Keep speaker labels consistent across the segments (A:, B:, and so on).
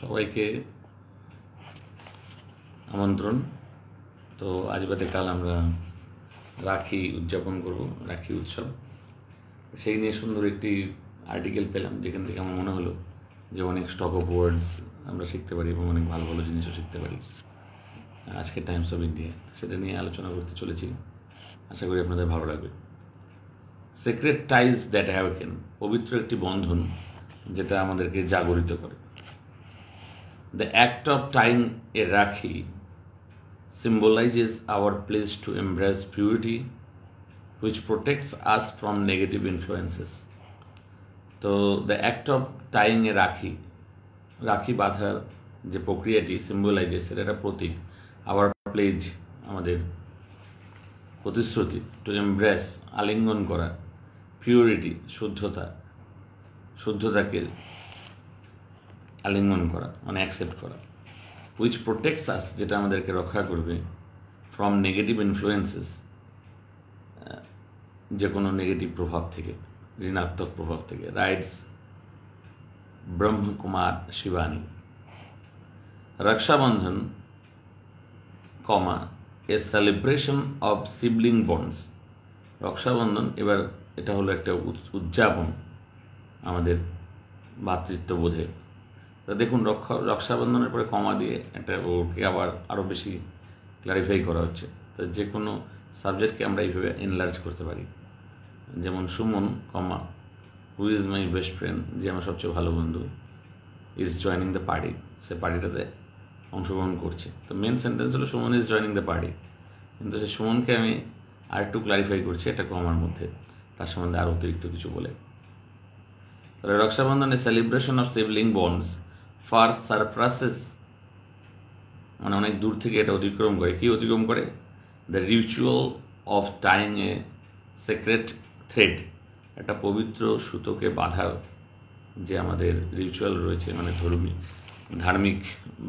A: সবাইকে আমন্ত্রণ তো আজ বাদে কাল আমরা রাখি উদযাপন করব রাখি উৎসব সেই নিয়ে সুন্দর একটি আর্টিকেল পেলাম যেখান থেকে আমার মনে হলো যে অনেক স্টক অফ ওয়ার্ডস আমরা শিখতে পারি এবং অনেক ভালো ভালো জিনিসও শিখতে পারি আজকে টাইমস অফ ইন্ডিয়া সেটা নিয়ে আলোচনা করতে চলেছি আশা করি আপনাদের ভালো লাগবে সেক্রেট টাইজ দ্যাট কেন পবিত্র একটি বন্ধন যেটা আমাদেরকে জাগরিত করে The act of tying a rakhi symbolizes our pledge to embrace purity, which protects us from negative influences. So the act of tying a rakhi, rakhi বাঁধার যে প্রক্রিয়াটি সিম্বলাইজে সেটা একটা our আওয়ার প্লেজ আমাদের প্রতিশ্রুতি টু এমব্রেস আলিঙ্গন করা purity শুদ্ধতা শুদ্ধতাকে আলিঙ্গন করা মানে অ্যাকসেপ্ট করা উইচ প্রোটেক্টস আস যেটা আমাদেরকে রক্ষা করবে ফ্রম নেগেটিভ ইনফ্লুয়েন্সেস যে কোনো নেগেটিভ প্রভাব থেকে ঋণাত্মক প্রভাব থেকে writes Brahmakumar Shivani Rakshabandhan comma a celebration of sibling bonds Rakshabandhan এবার এটা হলো একটা উদযাপন আমাদের ভ্রাতৃত্ববোধের তা দেখুন রক্ষা রক্ষাবন্ধনের পরে কমা দিয়ে একটা ওকে আবার আরও বেশি ক্লারিফাই করা হচ্ছে তো যে কোনো সাবজেক্টকে আমরা এইভাবে এনলার্জ করতে পারি যেমন Suman comma who is my best friend যে আমার সবচেয়ে ভালো বন্ধু ইজ জয়নিং দ্য পার্টি সে পার্টিটাতে অংশগ্রহণ করছে তো মেন সেন্টেন্স হলো Suman is joining the party কিন্তু সে সুমনকে আমি আর একটু ক্লারিফাই করছি এটা কমার মধ্যে তার সম্বন্ধে আরও অতিরিক্ত কিছু বলে তাহলে Rakshabandhan celebration of sibling bonds far surpasses মানে অনেক দূর থেকে এটা অতিক্রম করে কি অতিক্রম করে the ritual of tying a secret thread একটা পবিত্র সুতোকে বাঁধার যে আমাদের রিচুয়াল রয়েছে মানে ধর্মী ধার্মিক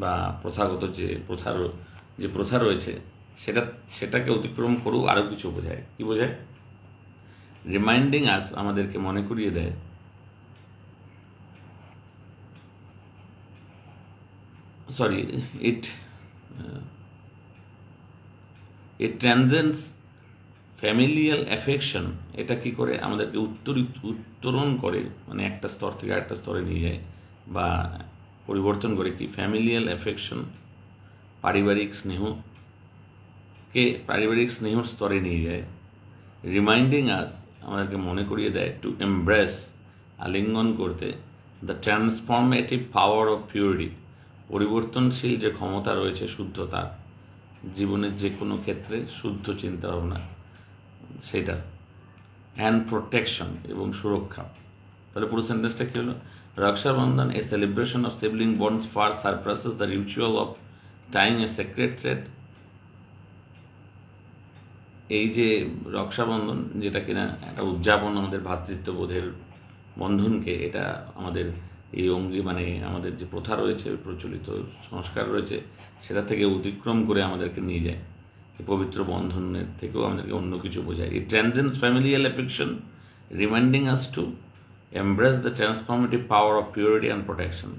A: বা প্রথাগত যে প্রথা যে প্রথা রয়েছে সেটা সেটাকে অতিক্রম করেও আরও কিছু বোঝায় কি বোঝায় রিমাইন্ডিং আস আমাদেরকে মনে করিয়ে দেয় sorry it uh, it transcends familial affection এটা কি করে আমাদেরকে উত্তর উত্তরণ করে মানে একটা স্তর থেকে আরেকটা স্তরে নিয়ে যায় বা পরিবর্তন করে কি ফ্যামিলিয়াল অ্যাফেকশন পারিবারিক স্নেহকে পারিবারিক স্নেহর স্তরে নিয়ে যায় রিমাইন্ডিং আস আমাদেরকে মনে করিয়ে দেয় টু এমব্রেস আলিঙ্গন করতে the transformative power of purity পরিবর্তনশীল যে ক্ষমতা রয়েছে শুদ্ধতার জীবনের যে কোনো ক্ষেত্রে শুদ্ধ চিন্তা ভাবনা সেটা অ্যান্ড প্রোটেকশন এবং সুরক্ষা তাহলে পুরো সেন্টেন্সটা কী হলো Rakshabandhan a celebration of sibling bonds far surpasses the ritual of tying a secret thread এই যে রক্ষাবন্ধন যেটা কিনা একটা উদযাপন আমাদের ভ্রাতৃত্ববোধের বন্ধনকে এটা আমাদের এই অঙ্গি মানে আমাদের যে প্রথা রয়েছে প্রচলিত সংস্কার রয়েছে সেটা থেকে অতিক্রম করে আমাদেরকে নিয়ে যায় পবিত্র বন্ধনের থেকেও আমাদেরকে অন্য কিছু বোঝায় এই transcends familial affection reminding us to embrace the transformative power of purity and protection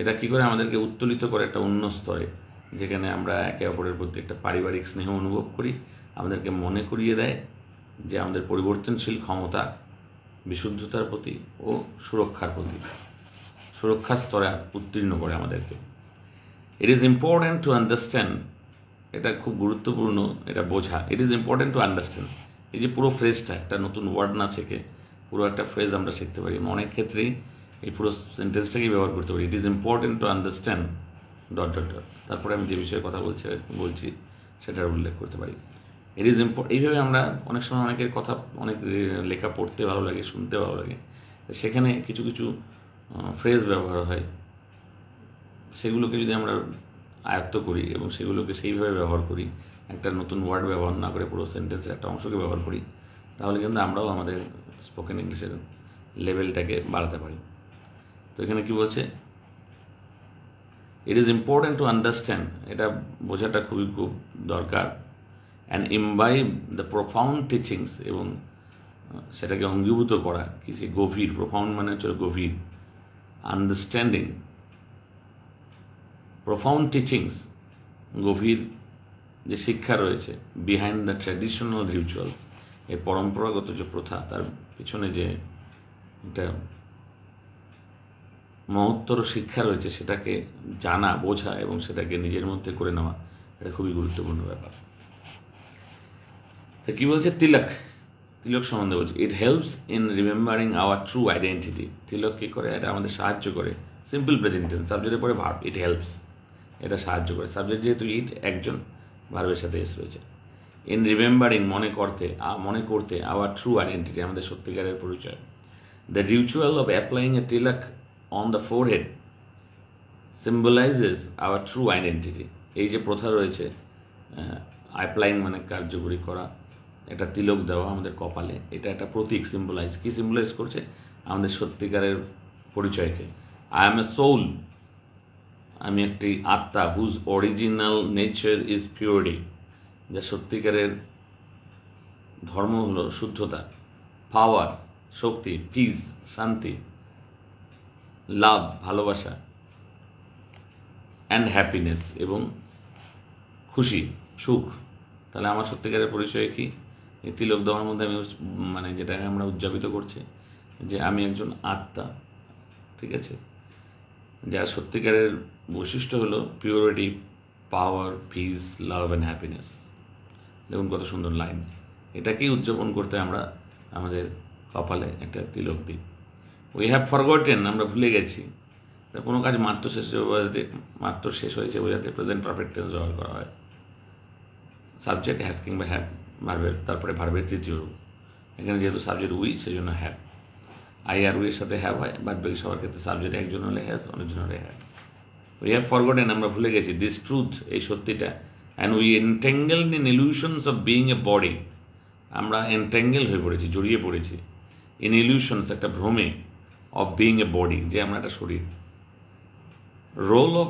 A: এটা কী করে আমাদেরকে উত্তোলিত করে একটা অন্য স্তরে যেখানে আমরা একে অপরের প্রতি একটা পারিবারিক স্নেহ অনুভব করি আমাদেরকে মনে করিয়ে দেয় যে আমাদের পরিবর্তনশীল ক্ষমতা বিশুদ্ধতার প্রতি ও সুরক্ষার প্রতি সুরক্ষা স্তরে উত্তীর্ণ করে আমাদেরকে it is important to understand এটা খুব গুরুত্বপূর্ণ এটা বোঝা it is important to understand এই যে পুরো ফ্রেজটা একটা নতুন ওয়ার্ড না শেখে পুরো একটা ফ্রেজ আমরা শিখতে পারি অনেক ক্ষেত্রেই এই পুরো সেন্টেন্সটাকেই ব্যবহার করতে পারি it is important to understand dot dot dot তারপরে আমি যে বিষয়ে কথা বলছি বলছি সেটার উল্লেখ করতে পারি ইট ইজ ইম্পর্ট এইভাবে আমরা অনেক সময় অনেকের কথা অনেক লেখা পড়তে ভালো লাগে শুনতে ভালো লাগে সেখানে কিছু কিছু ফ্রেজ ব্যবহার হয় সেগুলোকে যদি আমরা আয়ত্ত করি এবং সেগুলোকে সেইভাবে ব্যবহার করি একটা নতুন ওয়ার্ড ব্যবহার না করে পুরো সেন্টেন্সের একটা অংশকে ব্যবহার করি তাহলে কিন্তু আমরাও আমাদের স্পোকেন ইংলিশের লেভেলটাকে বাড়াতে পারি তো এখানে কি বলছে it is important to understand এটা বোঝাটা খুবই খুব দরকার and imbibe the profound teachings এবং uh, সেটাকে অঙ্গীভূত করা কি সে গভীর প্রফাউন্ড মানে হচ্ছে গভীর আন্ডারস্ট্যান্ডিং প্রফাউন্ড টিচিংস গভীর যে শিক্ষা রয়েছে বিহাইন্ড দ্য ট্র্যাডিশনাল রিচুয়ালস এই পরম্পরাগত যে প্রথা তার পিছনে যে এটা মহত্তর শিক্ষা রয়েছে সেটাকে জানা বোঝা এবং সেটাকে নিজের মধ্যে করে নেওয়া এটা খুবই গুরুত্বপূর্ণ ব্যাপার তা কী বলছে তিলক তিলক সম্বন্ধে বলছে it helps in remembering our true identity tilak কী করে এটা আমাদের সাহায্য করে সিম্পল প্রেজেন্টেন সাবজেক্টের পরে ভার্ব ইট হেল্পস এটা সাহায্য করে সাবজেক্ট যেহেতু ইট একজন ভার্বের সাথে এস রয়েছে ইন রিমেম্বারিং মনে করতে মনে করতে আওয়ার ট্রু আইডেন্টিটি আমাদের সত্যিকারের পরিচয় the ritual of applying a tilak on the forehead symbolizes our true identity এই যে প্রথা রয়েছে অ্যাপ্লাইং মানে কার্যকরী করা একটা তিলক দেওয়া আমাদের কপালে এটা একটা প্রতীক সিম্বলাইজ কি সিম্বলাইজ করছে আমাদের সত্যিকারের পরিচয়কে আই এম এ সোল আমি একটি আত্মা whose original nature is purity যা সত্যিকারের ধর্ম হল শুদ্ধতা পাওয়ার শক্তি পিস শান্তি লাভ ভালোবাসা অ্যান্ড হ্যাপিনেস এবং খুশি সুখ তাহলে আমার সত্যিকারের পরিচয় কী এই তিলক দেওয়ার মধ্যে আমি মানে যেটা আমরা উদযাপিত করছি যে আমি একজন আত্মা ঠিক আছে যার সত্যিকারের বৈশিষ্ট্য হলো purity power peace love and happiness দেখুন কত সুন্দর লাইন এটাকেই উদযাপন করতে আমরা আমাদের কপালে একটা তিলক দিই উই হ্যাভ ফরগটেন আমরা ভুলে গেছি কোনো কাজ মাত্র শেষ বোঝাতে মাত্র শেষ হয়েছে বোঝাতে প্রেজেন্ট পারফেক্ট টেন্স ব্যবহার করা হয় সাবজেক্ট হ্যাস্কিং বা হ্যাভ ভার্বের তারপরে ভার্বের তৃতীয় রূপ এখানে যেহেতু সাবজেক্ট উই সেই জন্য হ্যাভ আই আর উইয়ের সাথে হ্যাভ হয় বাদ বাকি সবার ক্ষেত্রে সাবজেক্ট একজন হলে হ্যাস অনেকজন হলে হ্যাভ উই হ্যাভ ফরগটেন আমরা ভুলে গেছি দিস ট্রুথ এই সত্যিটা and we entangled in illusions of being a body আমরা এনট্যাঙ্গেল হয়ে পড়েছি জড়িয়ে পড়েছি ইন ইলিউশনস একটা ভ্রমে অফ বিইং এ বডি যে আমরা একটা শরীর role of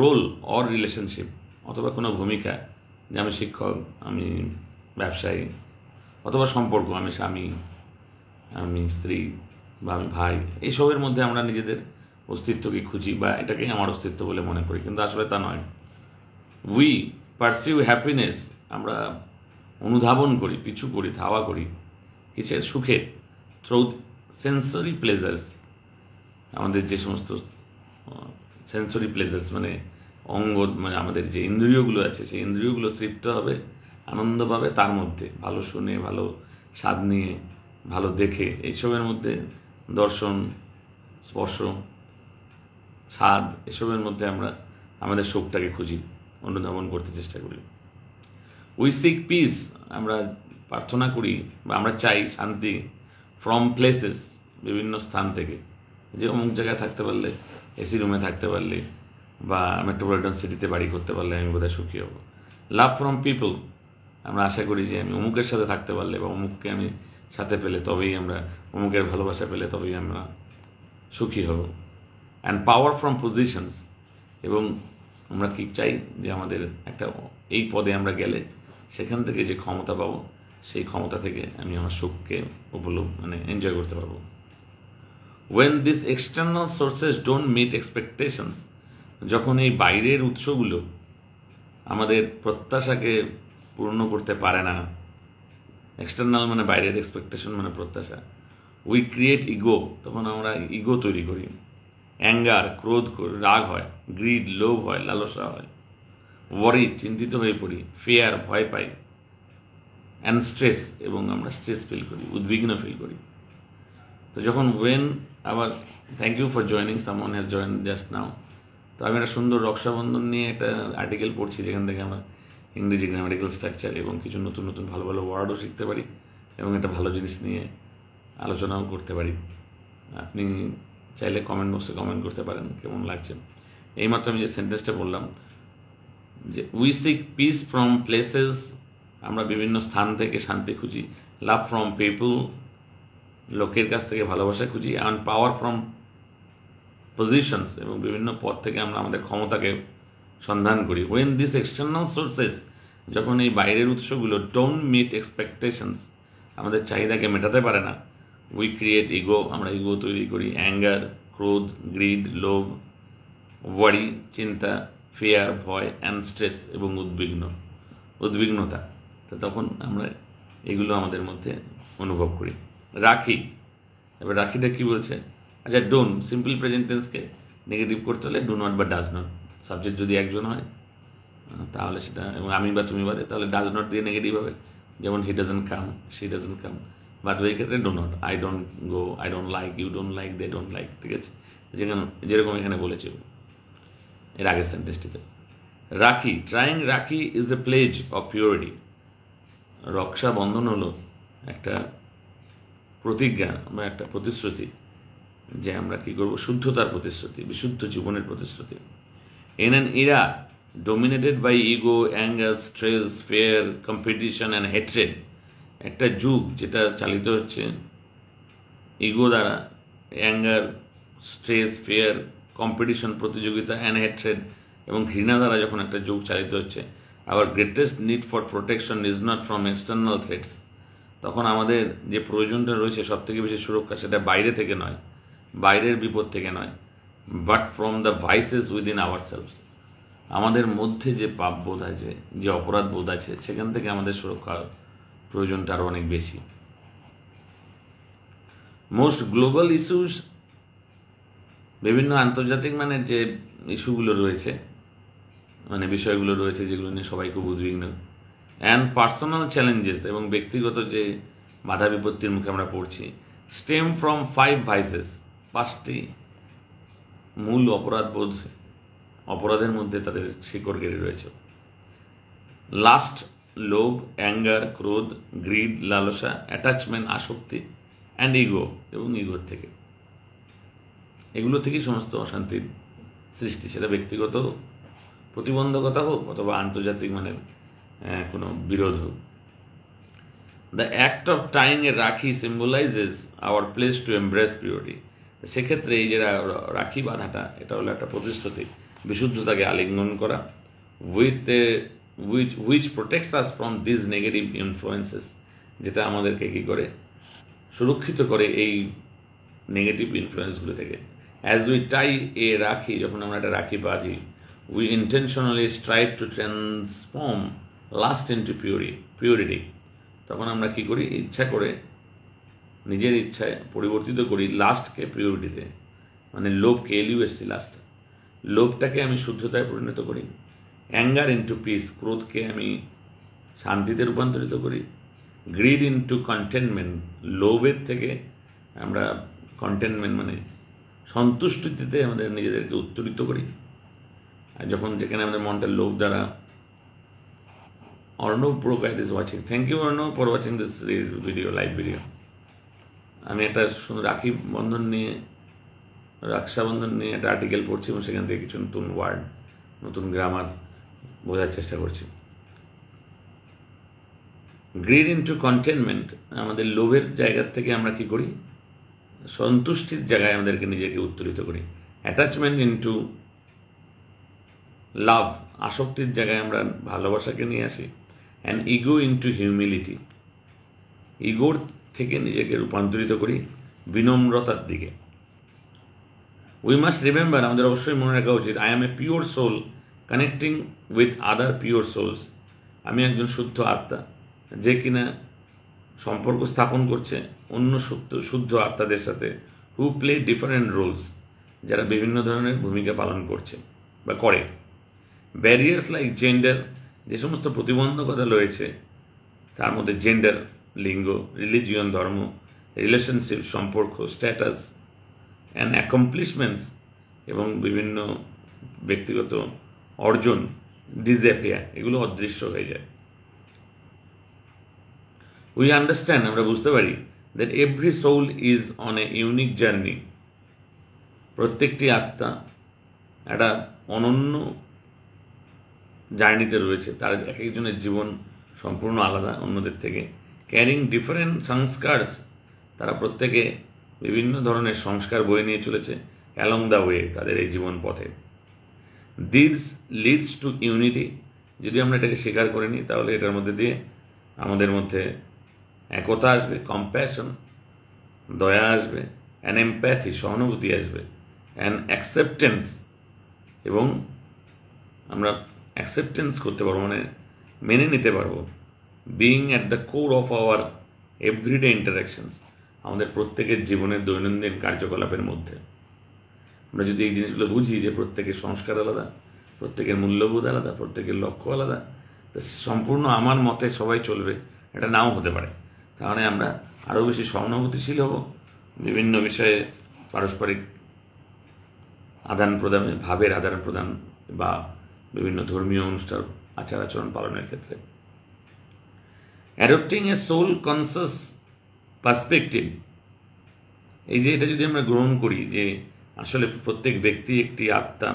A: role or relationship অথবা কোনো ভূমিকা যে আমি শিক্ষক আমি ব্যবসায়ী অথবা সম্পর্ক আমি স্বামী আমি স্ত্রী বা আমি ভাই এইসবের মধ্যে আমরা নিজেদের অস্তিত্বকে খুঁজি বা এটাকেই আমার অস্তিত্ব বলে মনে করি কিন্তু আসলে তা নয় উই পার্সিউ হ্যাপিনেস আমরা অনুধাবন করি পিছু করি ধাওয়া করি কিসের সুখে থ্রু সেন্সরি প্লেজার্স আমাদের যে সমস্ত সেন্সরি প্লেজার্স মানে অঙ্গ মানে আমাদের যে ইন্দ্রিয়গুলো আছে সেই ইন্দ্রিয়গুলো তৃপ্ত হবে আনন্দ পাবে তার মধ্যে ভালো শুনে ভালো স্বাদ নিয়ে ভালো দেখে এইসবের মধ্যে দর্শন স্পর্শ স্বাদ এসবের মধ্যে আমরা আমাদের শোকটাকে খুঁজি অনুধাবন করতে চেষ্টা করি উই সিক পিস আমরা প্রার্থনা করি বা আমরা চাই শান্তি ফ্রম প্লেসেস বিভিন্ন স্থান থেকে যে অমুক জায়গায় থাকতে পারলে এসি রুমে থাকতে পারলে বা মেট্রোপলিটন সিটিতে বাড়ি করতে পারলে আমি বোধহয় সুখী হব লাভ ফ্রম পিপল আমরা আশা করি যে আমি অমুকের সাথে থাকতে পারলে বা অমুককে আমি সাথে পেলে তবেই আমরা অমুকের ভালোবাসা পেলে তবেই আমরা সুখী হব অ্যান্ড পাওয়ার ফ্রম পজিশনস এবং আমরা কি চাই যে আমাদের একটা এই পদে আমরা গেলে সেখান থেকে যে ক্ষমতা পাবো সেই ক্ষমতা থেকে আমি আমার সুখকে উপলব্ধ মানে এনজয় করতে পারবো when this external sources don't meet expectations যখন এই বাইরের উৎসগুলো আমাদের প্রত্যাশাকে পূর্ণ করতে পারে না এক্সটার্নাল মানে বাইরের এক্সপেকটেশন মানে প্রত্যাশা উই ক্রিয়েট ইগো তখন আমরা ইগো তৈরি করি অ্যাঙ্গার ক্রোধ রাগ হয় গ্রিড লোভ হয় লালসা হয় ওয়ারি চিন্তিত হয়ে পড়ি ফেয়ার ভয় পাই অ্যান্ড স্ট্রেস এবং আমরা স্ট্রেস ফিল করি উদ্বিগ্ন ফিল করি তো যখন ওয়েন আবার thank you for joining someone has join just now তো আমি একটা সুন্দর রক্ষাবন্ধন নিয়ে একটা আর্টিকেল পড়ছি যেখান থেকে আমরা ইংরেজি গ্রামেটিক্যাল স্ট্রাকচার এবং কিছু নতুন নতুন ভালো ভালো ওয়ার্ডও শিখতে পারি এবং একটা ভালো জিনিস নিয়ে আলোচনাও করতে পারি আপনি চাইলে কমেন্ট বক্সে কমেন্ট করতে পারেন কেমন লাগছে এইমাত্র আমি যে সেন্টেন্সটা বললাম যে we seek peace from places আমরা বিভিন্ন স্থান থেকে শান্তি খুঁজি লাভ ফ্রম পিপুল লোকের কাছ থেকে ভালোবাসা খুঁজি অ্যান্ড পাওয়ার ফ্রম পজিশনস এবং বিভিন্ন পদ থেকে আমরা আমাদের ক্ষমতাকে সন্ধান করি ওয়েন দিস এক্সটার্নাল সোর্সেস যখন এই বাইরের উৎসগুলো ডোন্ট মিট এক্সপেকটেশনস আমাদের চাহিদাকে মেটাতে পারে না উই ক্রিয়েট ইগো আমরা ইগো তৈরি করি অ্যাঙ্গার ক্রোধ গ্রিড লোভ ওয়ারি চিন্তা ফেয়ার ভয় অ্যান্ড স্ট্রেস এবং উদ্বিগ্ন উদ্বিগ্নতা তো তখন আমরা এগুলো আমাদের মধ্যে অনুভব করি রাখি এবার রাখিটা কী বলছে আচ্ছা ডোন সিম্পল প্রেজেন্টেন্সকে নেগেটিভ করতে হলে ডো নট বা ডাজ নট সাবজেক্ট যদি একজন হয় তাহলে সেটা এবং আমি বা তুমি বাদে তাহলে ডাজ নট দিয়ে নেগেটিভ হবে যেমন he doesn't come she doesn't come বাদ বাকি ক্ষেত্রে do not I don't go I don't like you don't like they don't like ঠিক আছে যেখানে যেরকম এখানে বলেছি এর আগের সেন্টেন্সটিতে Rakhi trying Rakhi is a pledge of purity Raksha Bandhan হলো একটা প্রতিজ্ঞা বা একটা প্রতিশ্রুতি যে আমরা কি করব শুদ্ধতার প্রতিশ্রুতি বিশুদ্ধ জীবনের প্রতিশ্রুতি In an era dominated by ego, anger, stress, fear, competition and hatred, একটা যুগ যেটা চালিত হচ্ছে ইগো দ্বারা অ্যাঙ্গার স্ট্রেস ফেয়ার কম্পিটিশন প্রতিযোগিতা অ্যান্ড হেট্রেড এবং ঘৃণা দ্বারা যখন একটা যুগ চালিত হচ্ছে আবার greatest need for protection is not from external threats তখন আমাদের যে প্রয়োজনটা রয়েছে সবথেকে বেশি সুরক্ষা সেটা বাইরে থেকে নয় বাইরের বিপদ থেকে নয় but from the vices within ourselves আমাদের মধ্যে যে পাপ বোধ আছে যে অপরাধ বোধ আছে সেখান থেকে আমাদের সুরক্ষার প্রয়োজনটা আরও অনেক বেশি মোস্ট গ্লোবাল ইস্যুস বিভিন্ন আন্তর্জাতিক মানে যে ইস্যুগুলো রয়েছে মানে বিষয়গুলো রয়েছে যেগুলো নিয়ে সবাই খুব উদ্বিগ্ন অ্যান্ড পার্সোনাল চ্যালেঞ্জেস এবং ব্যক্তিগত যে বাধা বিপত্তির মুখে আমরা পড়ছি স্টেম ফ্রম ফাইভ ভাইসেস পাঁচটি মূল অপরাধ বলছে অপরাধের মধ্যে তাদের শিকড় গেড়ে রয়েছে লাস্ট লোভ অ্যাঙ্গার ক্রোধ গ্রিড লালসা অ্যাটাচমেন্ট আসক্তি অ্যান্ড ইগো এবং ইগোর থেকে এগুলো থেকেই সমস্ত অশান্তির সৃষ্টি সেটা ব্যক্তিগত প্রতিবন্ধকতা হোক অথবা আন্তর্জাতিক মানে কোনো বিরোধ হোক the act of tying a rakhi symbolizes our pledge to embrace purity সেক্ষেত্রে এই যে রাখি বাঁধাটা এটা হলো একটা প্রতিশ্রুতি বিশুদ্ধতাকে আলিঙ্গন করা with which which protects us from this negative influences যেটা আমাদেরকে কী করে সুরক্ষিত করে এই নেগেটিভ ইনফ্লুয়েন্সগুলো থেকে অ্যাজ উই টাই এ রাখি যখন আমরা একটা রাখি বাঁধি we intentionally strive to transform lust into pure purity তখন আমরা কী করি ইচ্ছা করে নিজের ইচ্ছায় পরিবর্তিত করি লাস্টকে প্রিওরিটিতে মানে লোভকে এলিউ এসছি লাস্ট লোভটাকে আমি শুদ্ধতায় পরিণত করি অ্যাঙ্গার ইন্টু পিস ক্রোধকে আমি শান্তিতে রূপান্তরিত করি গ্রিড ইন্টু কন্টেনমেন্ট লোভের থেকে আমরা কন্টেনমেন্ট মানে সন্তুষ্টিতে আমাদের নিজেদেরকে উত্তোলিত করি আর যখন যেখানে আমাদের মনটা লোভ দ্বারা Arnav Brokat is watching thank you Arnab for watching this video live video আমি একটা রাখি বন্ধন নিয়ে রাক্ষাবন্ধন নিয়ে একটা আর্টিকেল পড়ছি এবং সেখান থেকে কিছু নতুন ওয়ার্ড নতুন গ্রামার বোঝার চেষ্টা করছি গ্রিড ইন টু কন্টেনমেন্ট আমাদের লোভের জায়গার থেকে আমরা কি করি সন্তুষ্টির জায়গায় আমাদেরকে নিজেকে উত্তোলিত করি অ্যাটাচমেন্ট ইন টু লাভ আসক্তির জায়গায় আমরা ভালোবাসাকে নিয়ে আসি and ego into humility ইগোর থেকে নিজেকে রূপান্তরিত করি বিনম্রতার দিকে উই মাস্ট রিমেম্বার আমাদের অবশ্যই মনে রাখা উচিত I am a pure soul connecting with other pure souls আমি একজন শুদ্ধ আত্মা যে কিনা সম্পর্ক স্থাপন করছে অন্য শুদ্ধ শুদ্ধ আত্মাদের সাথে হু প্লে ডিফারেন্ট রোলস যারা বিভিন্ন ধরনের ভূমিকা পালন করছে বা করে ব্যারিয়ার্স লাইক জেন্ডার যে সমস্ত প্রতিবন্ধকতা রয়েছে তার মধ্যে জেন্ডার লিঙ্গ রিলিজিয়ন ধর্ম রিলেশনশিপ সম্পর্ক স্ট্যাটাস অ্যান্ড অ্যাকমপ্লিশমেন্টস এবং বিভিন্ন ব্যক্তিগত অর্জন ডিজেপিয়া এগুলো অদৃশ্য হয়ে যায় উই আন্ডারস্ট্যান্ড আমরা বুঝতে পারি that every soul is on a unique journey প্রত্যেকটি আত্মা একটা অনন্য জার্নিতে রয়েছে তার এক একজনের জীবন সম্পূর্ণ আলাদা অন্যদের থেকে ক্যারিং ডিফারেন্ট সংস্কারস তারা প্রত্যেকে বিভিন্ন ধরনের সংস্কার বয়ে নিয়ে চলেছে অ্যালং দ্য ওয়ে তাদের এই জীবন পথে দিস লিডস টু ইউনিটি যদি আমরা এটাকে স্বীকার করে নিই তাহলে এটার মধ্যে দিয়ে আমাদের মধ্যে একতা আসবে কম্প্যাশন দয়া আসবে অ্যান এম্প্যাথি সহানুভূতি আসবে অ্যান অ্যাকসেপ্টেন্স এবং আমরা অ্যাকসেপ্টেন্স করতে পারবো মানে মেনে নিতে পারবো being at the core of our everyday interactions আমাদের প্রত্যেকের জীবনের দৈনন্দিন কার্যকলাপের মধ্যে আমরা যদি এই জিনিসগুলো বুঝি যে প্রত্যেকের সংস্কার আলাদা প্রত্যেকের মূল্যবোধ আলাদা প্রত্যেকের লক্ষ্য আলাদা তো সম্পূর্ণ আমার মতে সবাই চলবে এটা নাও হতে পারে তাহলে আমরা আরও বেশি সহানুভূতিশীল হব বিভিন্ন বিষয়ে পারস্পরিক আদান প্রদানে ভাবের আদান প্রদান বা বিভিন্ন ধর্মীয় অনুষ্ঠান আচার আচরণ পালনের ক্ষেত্রে adopting a soul conscious perspective এই যে এটা যদি আমরা গ্রহণ করি যে আসলে প্রত্যেক ব্যক্তি একটি আত্মা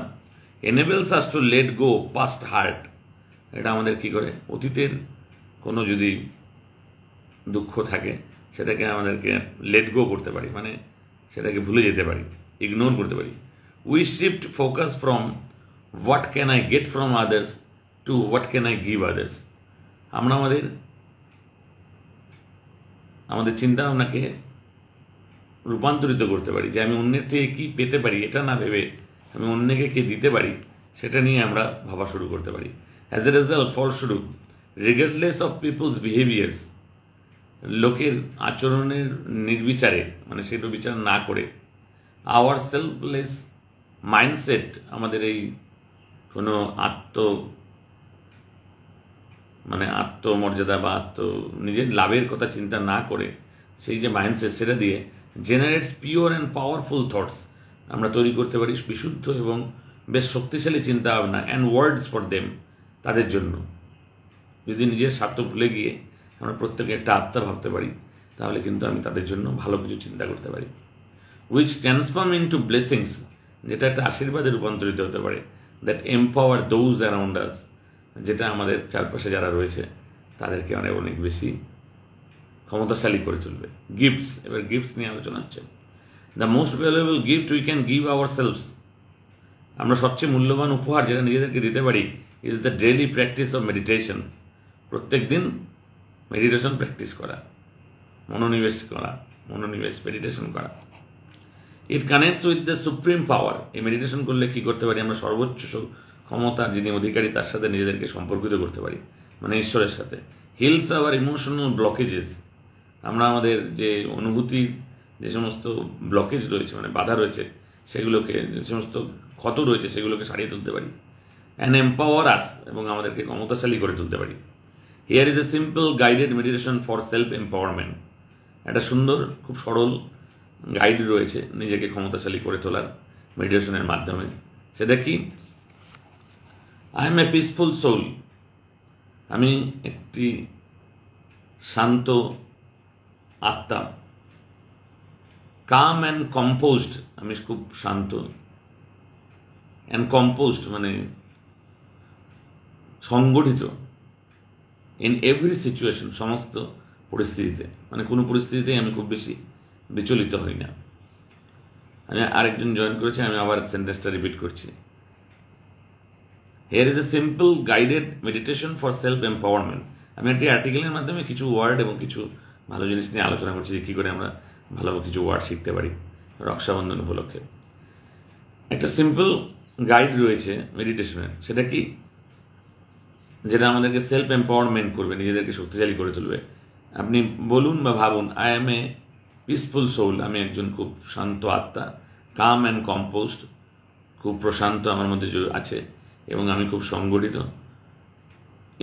A: enables us to let go past hurt এটা আমাদের কি করে অতীতের কোনো যদি দুঃখ থাকে সেটাকে আমাদেরকে লেট গো করতে পারি মানে সেটাকে ভুলে যেতে পারি ইগনোর করতে পারি we shift focus from what can I get from others to what can I give others আমরা আমাদের আমাদের চিন্তা ভাবনাকে রূপান্তরিত করতে পারি যে আমি অন্যের থেকে কী পেতে পারি এটা না ভেবে আমি অন্যকে কে দিতে পারি সেটা নিয়ে আমরা ভাবা শুরু করতে পারি অ্যাজ এ রেজাল্ট ফলস্বরূপ রিগার্ডলেস অফ পিপলস বিহেভিয়ার্স লোকের আচরণের নির্বিচারে মানে সেটা বিচার না করে আওয়ার সেলফলেস মাইন্ডসেট আমাদের এই কোনো আত্ম মানে আত্মমর্যাদা বা আত্ম নিজের লাভের কথা চিন্তা না করে সেই যে মাইন্ডসেট সেটা দিয়ে generates pure and powerful thoughts আমরা তৈরি করতে পারি বিশুদ্ধ এবং বেশ শক্তিশালী চিন্তা ভাবনা অ্যান্ড ওয়ার্ডস ফর দেম তাদের জন্য যদি নিজের স্বার্থ ভুলে গিয়ে আমরা প্রত্যেকে একটা আত্মা ভাবতে পারি তাহলে কিন্তু আমি তাদের জন্য ভালো কিছু চিন্তা করতে পারি উইচ ট্রান্সফর্ম টু ব্লেসিংস যেটা একটা আশীর্বাদে রূপান্তরিত হতে পারে that empower those around us যেটা আমাদের চারপাশে যারা রয়েছে তাদেরকে অনেক অনেক বেশি ক্ষমতাশালী করে তুলবে গিফটস এবার গিফটস নিয়ে আলোচনা হচ্ছে the most valuable gift we can give ourselves আমরা সবচেয়ে মূল্যবান উপহার যেটা নিজেদেরকে দিতে পারি is the daily practice of meditation প্রত্যেক দিন মেডিটেশন প্র্যাকটিস করা মনোনিবেশ করা মনোনিবেশ মেডিটেশন করা it connects with the supreme power এই মেডিটেশন করলে কি করতে পারি আমরা সর্বোচ্চ ক্ষমতা যিনি অধিকারী তার সাথে নিজেদেরকে সম্পর্কিত করতে পারি মানে ঈশ্বরের সাথে হিলস আবার ইমোশনাল ব্লকেজেস আমরা আমাদের যে অনুভূতি যে সমস্ত ব্লকেজ রয়েছে মানে বাধা রয়েছে সেগুলোকে যে সমস্ত ক্ষত রয়েছে সেগুলোকে সারিয়ে তুলতে পারি অ্যান্ড এম্পাওয়ার আস এবং আমাদেরকে ক্ষমতাশালী করে তুলতে পারি here is a simple guided meditation for self empowerment একটা সুন্দর খুব সরল গাইড রয়েছে নিজেকে ক্ষমতাশালী করে তোলার মেডিটেশনের মাধ্যমে সেটা কি I am a peaceful soul আমি একটি শান্ত আত্মা কাম অ্যান্ড কম্পোজড আমি খুব শান্ত অ্যান্ড কম্পোজড মানে সংগঠিত ইন এভরি সিচুয়েশন সমস্ত পরিস্থিতিতে মানে কোনো পরিস্থিতিতেই আমি খুব বেশি বিচলিত হই না আমি আরেকজন জয়েন করেছি আমি আবার সেন্টেন্সটা রিপিট করছি here is a simple guided meditation for self empowerment আমি একটি আর্টিকেলের মাধ্যমে কিছু ওয়ার্ড এবং কিছু ভালো জিনিস নিয়ে আলোচনা করছি যে কী করে আমরা ভালো কিছু ওয়ার্ড শিখতে পারি রক্ষাবন্ধন উপলক্ষে একটা সিম্পল গাইড রয়েছে মেডিটেশনের সেটা কি যেটা আমাদেরকে সেলফ এম্পাওয়ারমেন্ট করবে নিজেদেরকে শক্তিশালী করে তুলবে আপনি বলুন বা ভাবুন I am a peaceful soul আমি একজন খুব শান্ত আত্মা কাম অ্যান্ড কম্পোস্ট খুব প্রশান্ত আমার মধ্যে আছে এবং আমি খুব সংগঠিত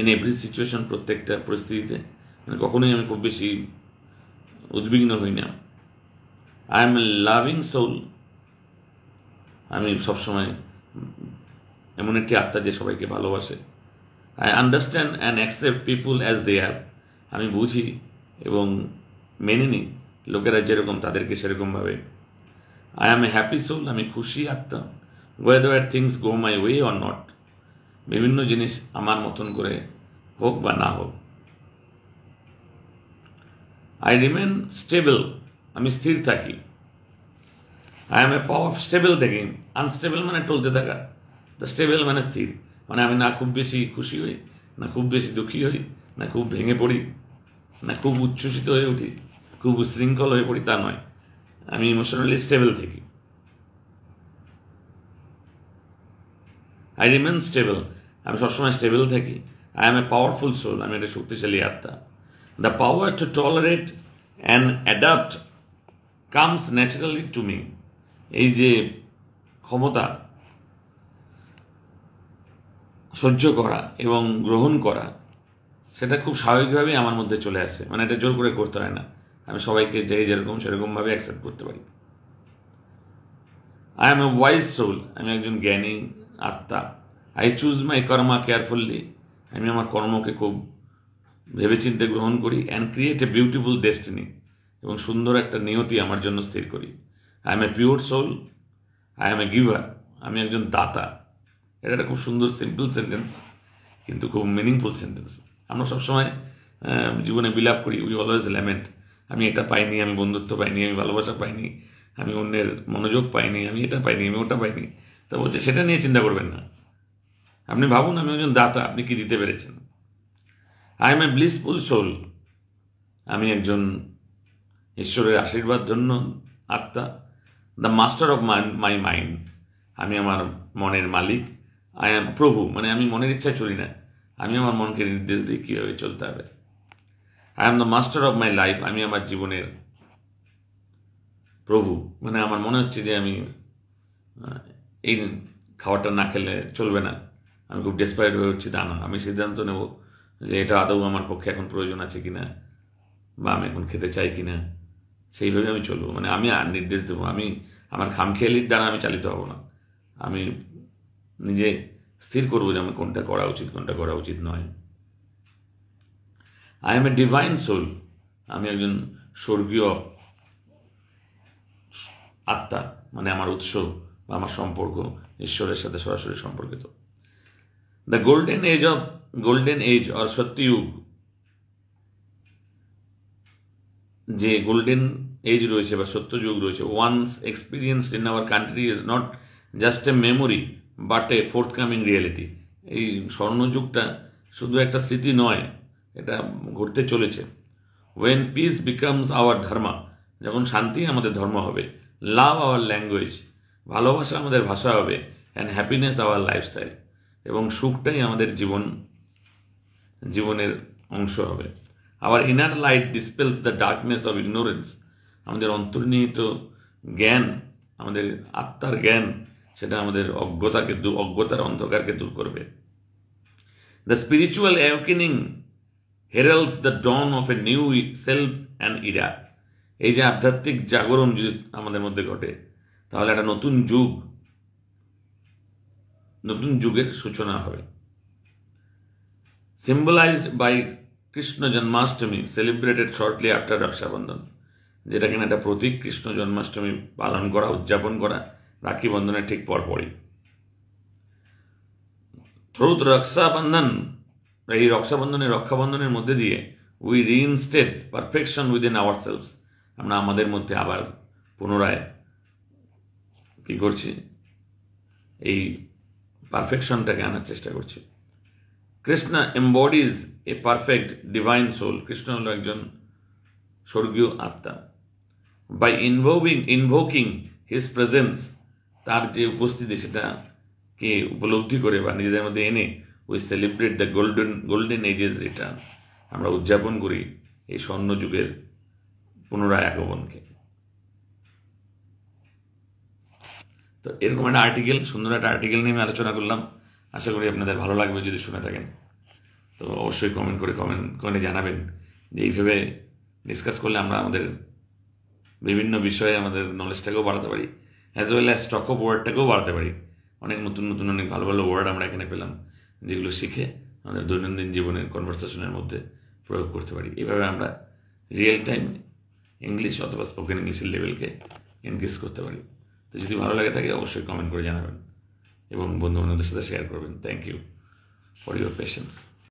A: ইন এভরি সিচুয়েশন প্রত্যেকটা পরিস্থিতিতে মানে কখনোই আমি খুব বেশি উদ্বিগ্ন হই না I am a loving soul আমি সবসময় এমন একটি আত্মা যে সবাইকে ভালোবাসে I understand and accept people as they are আমি বুঝি এবং মেনে নিই লোকেরা যেরকম তাদেরকে সেরকমভাবে I am a happy soul আমি খুশি আত্মা whether things go my way or not বিভিন্ন জিনিস আমার মতন করে হোক বা না হোক আই রিমেন স্টেবল আমি স্থির থাকি I am a power stable থেকে আনস্টেবল মানে টলতে থাকা দ্য স্টেবল মানে স্থির মানে আমি না খুব বেশি খুশি হই না খুব বেশি দুঃখী হই না খুব ভেঙে পড়ি না খুব উচ্ছ্বসিত হয়ে উঠি খুব উশৃঙ্খল হয়ে পড়ি তা নয় আমি ইমোশনালি স্টেবল থাকি আই রিমেন স্টেবল আমি সবসময় স্টেবল থাকি I am a powerful soul আমি একটা শক্তিশালী আত্মা the power to tolerate and adapt comes naturally to me এই যে ক্ষমতা সহ্য করা এবং গ্রহণ করা সেটা খুব স্বাভাবিকভাবেই আমার মধ্যে চলে আসে মানে এটা জোর করে করতে হয় না আমি সবাইকে যে যেরকম সেরকমভাবে অ্যাকসেপ্ট করতে পারি I am a wise soul আমি একজন জ্ঞানী আত্মা I choose my karma carefully আমি আমার কর্মকে খুব ভেবেচিন্তে গ্রহণ করি and create a beautiful destiny এবং সুন্দর একটা নিয়তি আমার জন্য স্থির করি I am a pure soul I am a giver আমি একজন দাতা এটা একটা খুব সুন্দর সিম্পল সেন্টেন্স কিন্তু খুব মিনিংফুল সেন্টেন্স আমরা সবসময় জীবনে বিলাপ করি উই অলওয়েজ ল্যামেন্ট আমি এটা পাইনি আমি বন্ধুত্ব পাইনি আমি ভালোবাসা পাইনি আমি অন্যের মনোযোগ পাইনি আমি এটা পাইনি আমি ওটা পাইনি তা বলছে সেটা নিয়ে চিন্তা করবেন না আপনি ভাবুন আমি একজন দাতা আপনি কি দিতে পেরেছেন I am a blissful soul আমি একজন ঈশ্বরের আশীর্বাদ জন্য আত্মা the master of my mind আমি আমার মনের মালিক আই এম প্রভু মানে আমি মনের ইচ্ছা চলি না আমি আমার মনকে নির্দেশ দিই কীভাবে চলতে হবে I am the master of my life আমি আমার জীবনের প্রভু মানে আমার মনে হচ্ছে যে আমি এই খাবারটা না খেলে চলবে না আমি খুব ডেসপারেট হয়ে উঠছি তা না আমি সিদ্ধান্ত নেব যে এটা আদৌ আমার পক্ষে এখন প্রয়োজন আছে কিনা বা আমি এখন খেতে চাই কিনা সেইভাবে আমি চলবো মানে আমি আর নির্দেশ দেবো আমি আমার খামখেয়ালির দ্বারা আমি চালিত হব না আমি নিজে স্থির করবো যে আমি কোনটা করা উচিত কোনটা করা উচিত নয় I am a divine soul আমি একজন স্বর্গীয় আত্মা মানে আমার উৎস বা আমার সম্পর্ক ঈশ্বরের সাথে সরাসরি সম্পর্কিত The golden age of golden age or Satyug যে গোল্ডেন এজ রয়েছে বা সত্যযুগ রয়েছে once experienced in our country is not just a memory but a forthcoming reality এই স্বর্ণযুগটা শুধু একটা স্মৃতি নয় এটা ঘটতে চলেছে when peace becomes our dharma যখন শান্তি আমাদের ধর্ম হবে লাভ আওয়ার ল্যাঙ্গুয়েজ ভালোবাসা আমাদের ভাষা হবে অ্যান্ড হ্যাপিনেস আওয়ার লাইফস্টাইল এবং সুখটাই আমাদের জীবন জীবনের অংশ হবে আবার inner light dispels the darkness of ignorance আমাদের অন্তর্নিহিত জ্ঞান আমাদের আত্মার জ্ঞান সেটা আমাদের অজ্ঞতাকে অজ্ঞতার অন্ধকারকে দূর করবে the spiritual awakening heralds the dawn of a new self and era এই যে আধ্যাত্মিক জাগরণ যদি আমাদের মধ্যে ঘটে তাহলে একটা নতুন যুগ নতুন যুগের সূচনা হবে symbolized by Krishna Janmashtami celebrated shortly after Rakshabandhan যেটা কিনা একটা প্রতীক কৃষ্ণ জন্মাষ্টমী পালন করা উদযাপন করা রাখি বন্ধনের ঠিক পরপরই থ্রু রক্ষাবন্ধন এই রক্ষাবন্ধনের রক্ষাবন্ধনের মধ্যে দিয়ে we reinstate perfection within ourselves আমরা আমাদের মধ্যে আবার পুনরায় কী করছি এই পারফেকশনটাকে আনার চেষ্টা করছে Krishna embodies a perfect divine soul Krishna হল একজন স্বর্গীয় আত্মা বাই ইনভোভিং ইনভোকিং হিজ প্রেজেন্স তার যে উপস্থিতি সেটাকে উপলব্ধি করে বা নিজেদের মধ্যে এনে we celebrate the golden golden ages return আমরা উদযাপন করি এই স্বর্ণযুগের পুনরায় আগমনকে তো এরকম একটা আর্টিকেল সুন্দর একটা আর্টিকেল নিয়ে আমি আলোচনা করলাম আশা করি আপনাদের ভালো লাগবে যদি শুনে থাকেন তো অবশ্যই কমেন্ট করে কমেন্ট করে জানাবেন যে এইভাবে ডিসকাস করলে আমরা আমাদের বিভিন্ন বিষয়ে আমাদের নলেজটাকেও বাড়াতে পারি as well as stock of ওয়ার্ডটাকেও বাড়াতে পারি অনেক নতুন নতুন অনেক ভালো ভালো ওয়ার্ড আমরা এখানে পেলাম যেগুলো শিখে আমাদের দৈনন্দিন জীবনের কনভারসেশনের মধ্যে প্রয়োগ করতে পারি এভাবে আমরা রিয়েল টাইম ইংলিশ অথবা স্পোকেন ইংলিশের লেভেলকে ইনক্রিজ করতে পারি তো যদি ভালো লাগে থাকে অবশ্যই কমেন্ট করে জানাবেন এবং বন্ধু বান্ধবদের সাথে শেয়ার করবেন thank you for your patience